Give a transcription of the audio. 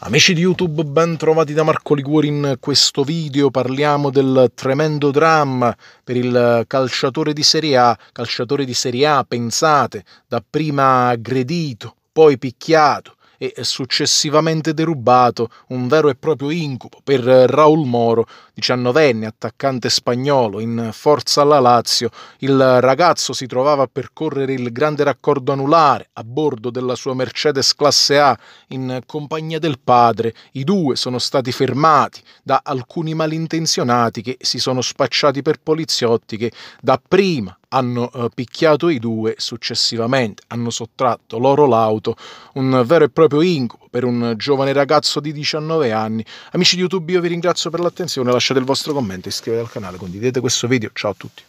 Amici di YouTube, ben trovati da Marco Liguori in questo video. Parliamo del tremendo dramma per il calciatore di Serie A. Calciatore di Serie A, pensate, dapprima aggredito, poi picchiato, e successivamente derubato, un vero e proprio incubo per eh, Raul Moro, diciannovenne attaccante spagnolo in forza alla Lazio. Il ragazzo si trovava a percorrere il grande raccordo anulare a bordo della sua Mercedes classe A in compagnia del padre. I due sono stati fermati da alcuni malintenzionati che si sono spacciati per poliziotti che dapprima hanno eh, picchiato i due successivamente, hanno sottratto loro l'auto, un vero e proprio incubo per un giovane ragazzo di 19 anni. Amici di YouTube io vi ringrazio per l'attenzione, lasciate il vostro commento, iscrivetevi al canale, condividete questo video, ciao a tutti.